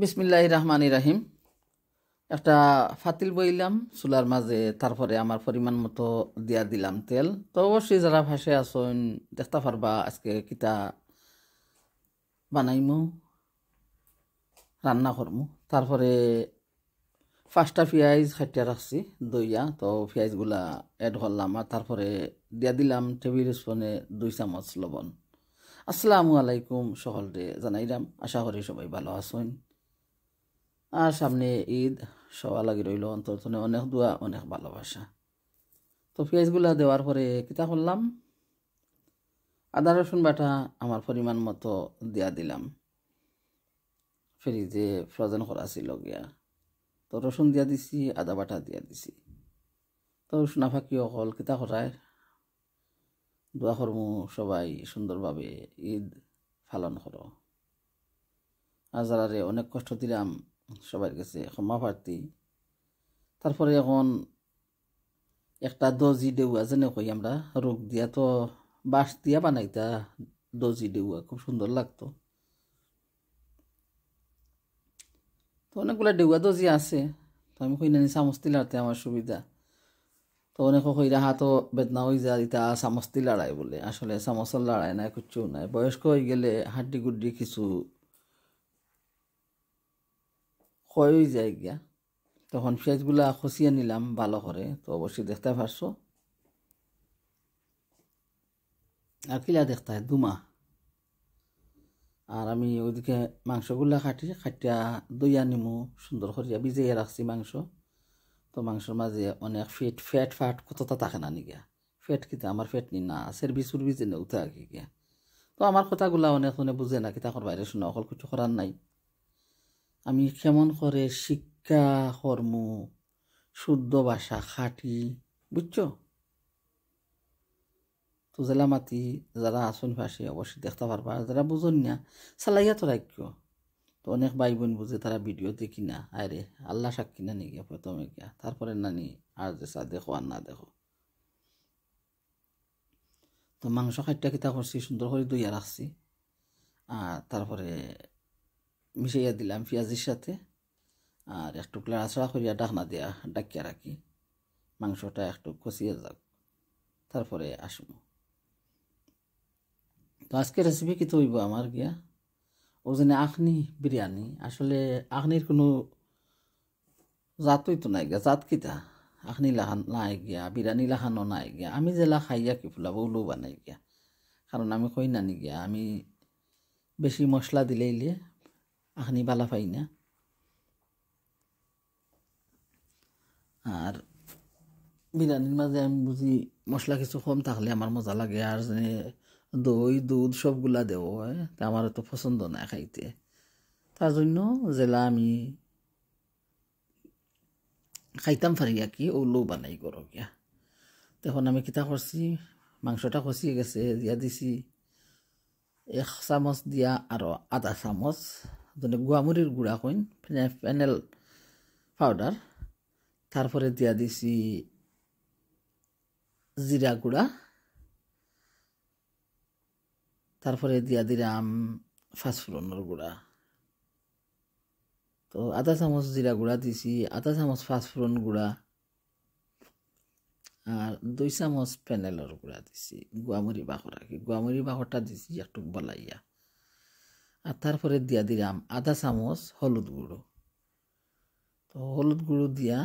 বিসমিল্লাহ রহমান রাহিম একটা ফাতিল বইলাম চুলার মাঝে তারপরে আমার পরিমাণ মতো দিয়া দিলাম তেল তো অবশ্যই যারা ভাসে আসন দেখতে পারবা আজকে কিতা বানাইমু রান্না করমু তারপরে পাঁচটা পেঁয়াজ খাটিয়া রাখছি দইয়া তো পেঁয়াজগুলা অ্যাড করলাম আর তারপরে দিয়া দিলাম টেবিল স্পুনে দুই চামচ লবণ আসসালামু আলাইকুম সকলরে জানাইলাম আশা করি সবাই ভালো আছেন আর সামনে ঈদ সবার লাগি রইল অন্তর্থনে অনেক দোয়া অনেক ভালোবাসা তো পেঁয়াজগুলা দেওয়ার পরে কিতা করলাম আদা রসুন বাটা আমার পরিমাণ মতো দিয়া দিলাম ফ্রিজে ফ্রোজেন করা ছিল গিয়া তো রসুন দিয়া দিছি আদা বাটা দিয়া দিছি তো ফাঁকি অকল কিতা করায় দোয়া কর্ম সবাই সুন্দরভাবে ঈদ পালন করো আজারারে অনেক কষ্ট দিলাম সবার কাছে ক্ষমা প্রার্থী তারপরে এখন একটা দজি দেউয়া যেন কই আমরা রোগ দিয়া তো বাঁশ দিয়া বানাইতা দজি দেউয়া খুব সুন্দর লাগতো তো অনেকগুলা ডেউয়া দজি আছে তো আমি কই নানি চামচ তিলাতে আমার সুবিধা তো অনেক কইরা হাতও বেদনা হয়ে যায় ইতা চামচ তিলাড়াই বলে আসলে চামচ লড়াই নাই কিচ্ছু নাই বয়স্ক হয়ে গেলে হাড্ডি গুড্ডি কিছু ক্ষয়ই যায় গিয়া তখন ফেসগুলা খসিয়ে নিলাম ভালো করে তো অবশ্যই দেখতে পারছো আর কিলা দেখতে হয় দুমা আর আমি ওইদিকে মাংসগুলা কাটি কাটিয়া দইয়া নিমু সুন্দর করিয়া ভিজাইয়া রাখছি মাংস তো মাংসর মাঝে অনেক ফেট ফ্যাট ফাট কতটা থাকে না গিয়া ফ্যাট কিতা আমার ফ্যাট নি না সেরবি সুরবি জেনে উঠে আগে গিয়া তো আমার কথাগুলা অনেক শুনে বুঝে না কিতা বাইরে শুনে অকল কিছু করার নাই আমি কেমন করে শিক্ষা কর্ম শুদ্ধ ভাষা খাটি বুঝছ তো জেলা মাতি যারা আসল ভাষী অবশ্যই দেখতে পারবা যারা বুঝুন না সালাইয়া তো রাখ্য তো অনেক ভাই বোন বুঝে তারা ভিডিও দেখি না আরে আল্লাহ সাক্ষী না নিয়ে প্রথমে গিয়া তারপরে না নি আর যে দেখো আর না দেখো তো মাংস খাইটা কিতা করছি সুন্দর করে দইয়া রাখছি আর তারপরে মিশাইয়া দিলাম পেঁয়াজের সাথে আর একটু লাড়াছড়া করিয়া ডাকনা দিয়া ডাকিয়া রাখি মাংসটা একটু কষিয়ে যাক তারপরে আসব তো আজকে রেসিপি কী তৈব আমার গিয়া ওজনে আখনি বিরিয়ানি আসলে আখনির কোনো জাতই তো নাই গিয়া জাত কিতা আখনি লাহান নাই গিয়া বিরিয়ানি লাহানো নাই গিয়া আমি যেলা খাইয়া কি ফুলাব ওলো বানাই গিয়া কারণ আমি কই নানি গিয়া আমি বেশি মশলা দিলেইলে আখনি বালা পাই না আর বিরিয়ানির মাঝে আমি বুঝি মশলা কিছু কম থাকলে আমার মজা লাগে আর দই দুধ সবগুলা দেবো হ্যাঁ? তা আমার তো পছন্দ না খাইতে তার জন্য জেলা আমি খাইতাম ফারিয়া কি ওলো বানাই করো গিয়া তখন আমি কিতা করছি মাংসটা খসিয়ে গেছে দিয়া দিছি এক চামচ দিয়া আৰু আধা চামচ যেন গুয়ামুরির গুঁড়া কইন ফেনেল পাউডার তারপরে দিয়া দিছি জিরা গুঁড়া তারপরে দিয়া দিলাম ফাঁসফুরনের গুঁড়া তো আধা চামচ জিরা গুঁড়া দিছি আধা চামচ ফাঁসফুরন গুঁড়া আর দুই চামচ ফেনেলর গুঁড়া দিছি গুয়ামুড়ি বাঁকর কি গুয়ামুড়ি বাঁকরটা দিছি একটু বলাইয়া আর তারপরে দিয়া দিলাম আধা চামচ হলুদ গুঁড়ো তো হলুদ গুঁড়ো দিয়া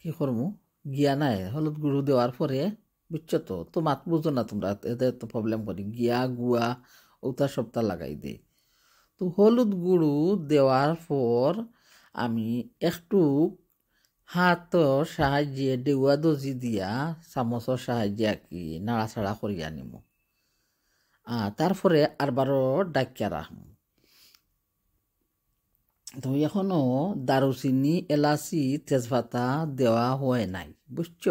কি করমু গিয়া নাই হলুদ গুঁড়ো দেওয়ার পরে বুঝছো তো তো মাত বুঝো না তোমরা এদের তো প্রবলেম করি গিয়া গুয়া ওটা সপ্তাহ লাগাই দে তো হলুদ গুঁড়ো দেওয়ার পর আমি একটু হাত সাহায্যে ডেউয়া দজি দিয়া চামচর সাহায্যে আঁকি কি নাড়াচাড়া করিয়া আর তারপরে আরবারও ডাকিয়া রাখবো তো এখনও দারুচিনি এলাচি তেজপাতা দেওয়া হয় নাই বুঝছ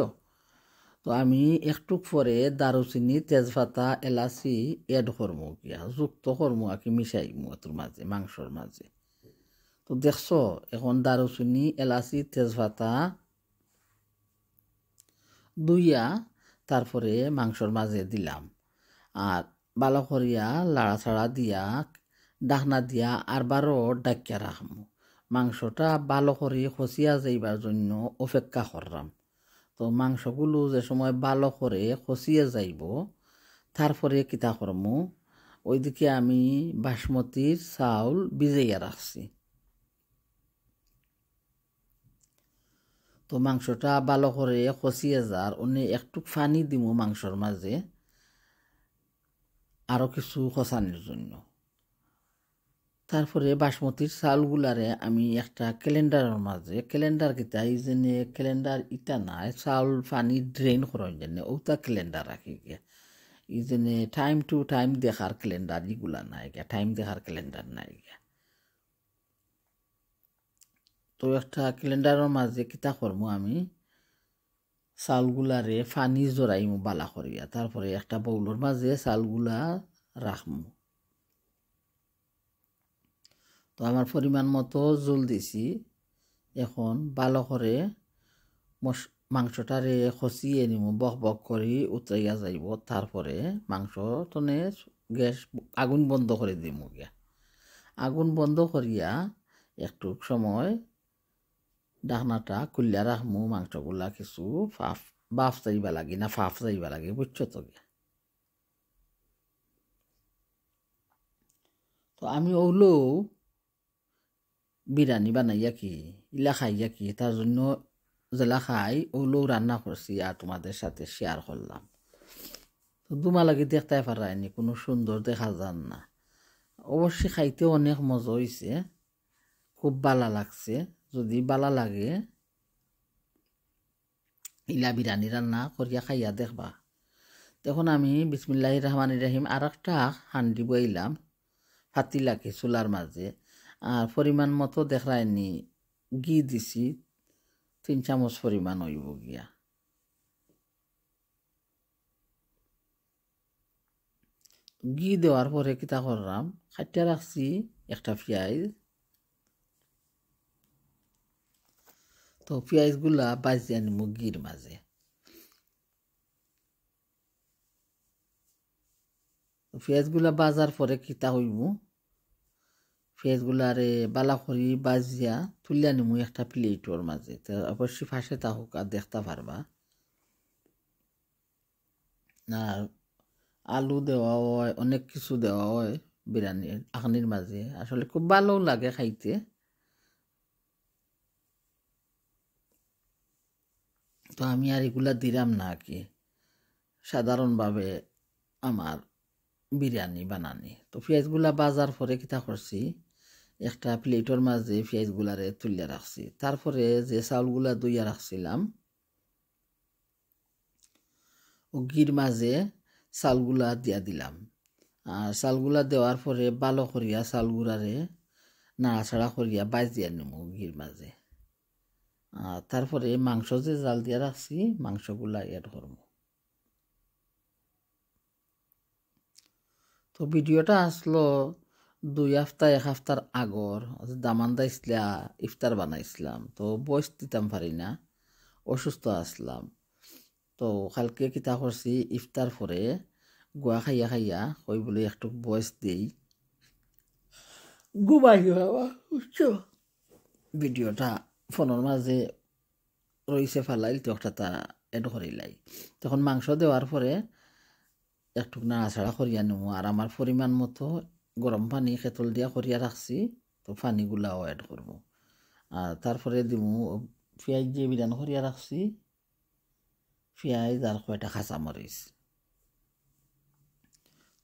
তো আমি একটু পরে দারুচিনি তেজপাতা এলাচি এড করমু কিয়া যুক্ত করমু আর কি মিশাই মতোর মাঝে মাংসর মাঝে তো দেখছ এখন দারুচিনি এলাচি তেজপাতা দুইয়া তারপরে মাংসর মাঝে দিলাম আর ভালো করিয়া লাড়া ছাড়া দিয়া ডাকনা দিয়া আরবারও ডাকিয়া রাখমু মাংসটা ভালো করে খসিয়া যাইবার জন্য অপেক্ষা করলাম তো মাংসগুলো যে সময় ভালো করে খসিয়া যাইব তারপরে কিতা করমু ওইদিকে আমি বাসমতির চাউল ভিজাইয়া রাখছি তো মাংসটা ভালো করে খসিয়ে যার অনে একটু পানি দিমু মাংসর মাঝে আরও কিছু খসানির জন্য তারপরে বাসমতির চাউলগুলারে আমি একটা ক্যালেন্ডারের মাঝে ক্যালেন্ডার কিতা এই জেনে ক্যালেন্ডার ইটা নাই চাউল পানি ড্রেন করার জন্য ওটা ক্যালেন্ডার রাখি গিয়া এই জন্যে টাইম টু টাইম দেখার ক্যালেন্ডার ইগুলা নাই গিয়া টাইম দেখার ক্যালেন্ডার নাই গিয়া তো একটা ক্যালেন্ডারের মাঝে কিতা করবো আমি চাউলগুলারে পানি জোরাইমু বালা করিয়া তারপরে একটা বউলোর মাঝে চাউলগুলা রাখমু তো আমার পরিমাণ মতো জল দিছি এখন ভালো করে মশ মাংসটারে খসিয়ে নিব বক বক করে উতাইয়া যাইব তারপরে মাংস তনে গ্যাস আগুন বন্ধ করে দিব গিয়া আগুন বন্ধ করিয়া একটু সময় ডাকনাটা খুলিয়া রাখমু মাংসগুলা কিছু ফাফ বাফ যাইবা লাগে না ফাফ যাইবা লাগে বুঝছো তো গিয়া তো আমি ওগুলোও বিরিয়ানি বানাইয়া কি ইলা খাইয়া কি তার জন্য জেলা খাই ওগুলো রান্না করছি আর তোমাদের সাথে শেয়ার করলাম তো দুমা লাগি দেখতে পারায়নি কোনো সুন্দর দেখা যান না অবশ্যই খাইতে অনেক মজা হয়েছে খুব বালা লাগছে যদি বালা লাগে ইলা বিরিয়ানি রান্না করিয়া খাইয়া দেখবা তখন আমি বিসমুল্লাহ রহমান রাহিম আর একটা হান্ডি বইলাম ফাতিলাকে চুলার মাঝে আর পরিমাণ মতো দেখায়নি ঘি দিছি তিন চামচ পরিমাণ হইব গিয়া ঘি দেওয়ার পরে কিতা করলাম খাইটা রাখছি একটা পেঁয়াজ তো পেঁয়াজগুলা বাজিয়ে আনিমু ঘির মাঝে পেঁয়াজগুলা বাজার পরে কিতা হইব আরে বালা করি বাজিয়া তুলিয়া নিমু একটা ওর মাঝে অবশ্যই ফাঁসে হোক আর দেখতে পারবা আর আলু দেওয়া হয় অনেক কিছু দেওয়া হয় বিরিয়ানির আখনির মাঝে আসলে খুব ভালো লাগে খাইতে তো আমি আর এগুলা দিলাম না কি সাধারণভাবে আমার বিরিয়ানি বানানি তো পেঁয়াজগুলা বাজার পরে কিতা করছি একটা প্লেটর মাঝে পেঁয়াজগুলারে তুলিয়া রাখছি তারপরে যে চাউলগুলা দইয়া রাখছিলাম গির মাঝে চালগুলা দিয়া দিলাম আর চালগুলা দেওয়ার পরে ভালো করিয়া চালগুলারে নাড়াছাড়া করিয়া বাজিয়া নিমু উগির মাঝে আর তারপরে মাংস যে জাল দিয়া রাখছি মাংসগুলা এড করবো তো ভিডিওটা আসলো দুই হাফতা এক হপ্তার আগর দামান দাইছিলা ইফতার বানাইছিলাম তো বয়স দিতাম পারি না অসুস্থ আসলাম তো কালকে কিতা করছি ইফতার পরে গুয়া খাইয়া খাইয়া কই বলে একটু বয়স দিই ঘুমাই ভিডিওটা ফোনের মাঝে রইছে ফালাইল তো একটা তা এড করিলাই তখন মাংস দেওয়ার পরে একটু নাড়াচাড়া করিয়া নেবো আর আমার পরিমাণ মতো গরম পানি খেতল দিয়া করিয়া রাখছি তো পানিগুলাও অ্যাড করব আর তারপরে দিব পেঁয়াজ দিয়ে বিধান করিয়া রাখছি পেঁয়াজ আর কয়টা মরিচ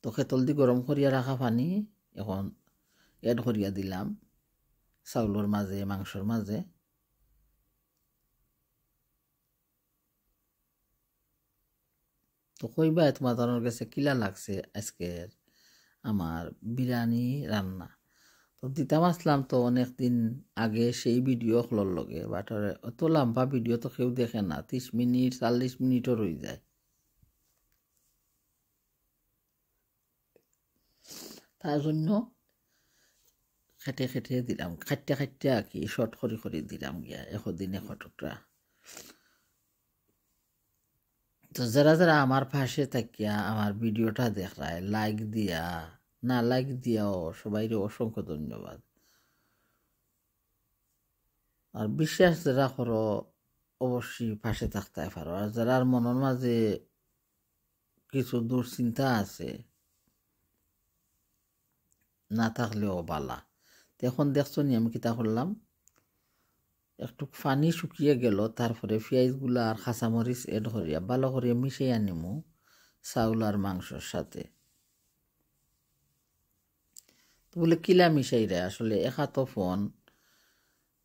তো খেতল দি গরম করিয়া রাখা পানি এখন এড করিয়া দিলাম চাউলের মাঝে মাংসর মাঝে তো কইবা তোমার কাছে কিলা লাগছে আজকের আমার বিরিয়ানি রান্না তো দিতাম আসলাম তো অনেক দিন আগে সেই ভিডিও খোলার লগে বাট অত লম্বা ভিডিও তো কেউ দেখে না তিরিশ মিনিট চল্লিশ মিনিটও রয়ে যায় তার জন্য খেটে খেটে দিলাম খাট্টা খাট্টা আর কি শর্ট করে করে দিলাম গিয়া এখন দিনে কতটা তো যারা যারা আমার পাশে থাকিয়া আমার ভিডিওটা দেখায় লাইক দিয়া না লাইক দিয়াও সবাইকে অসংখ্য ধন্যবাদ আর বিশ্বাস যারা করো অবশ্যই পাশে থাকতে পারো আর যারার মনের মাঝে কিছু দুশ্চিন্তা আছে না থাকলেও বালা এখন দেখছো নি আমি কিতা করলাম একটু পানি শুকিয়ে গেল তারপরে পেঁয়াজগুলো আর খাসামরিচ এড করিয়া ভালো করিয়া মিশিয়ে আনিমু চাউল আর মাংসর সাথে বলে কিলা মিশাই রে আসলে তো ফোন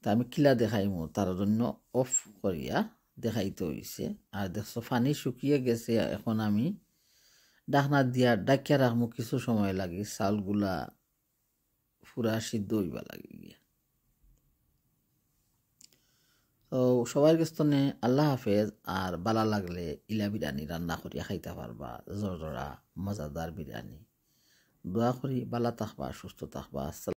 তা আমি কিলা দেখাইমু তার জন্য অফ করিয়া দেখাইতে হইছে আর দেখছো পানি শুকিয়ে গেছে এখন আমি ডাকনা দিয়া ডাকিয়া রাখবো কিছু সময় লাগে চালগুলা ফুরা সিদ্ধ হইবা লাগে গিয়া তো সবার গেস্তনে আল্লাহ হাফেজ আর বালা লাগলে ইলা বিরিয়ানি রান্না করিয়া খাইতে পারবা জরজরা মজাদার বিরিয়ানি دعا خوری بالا تخبا شستو تخبا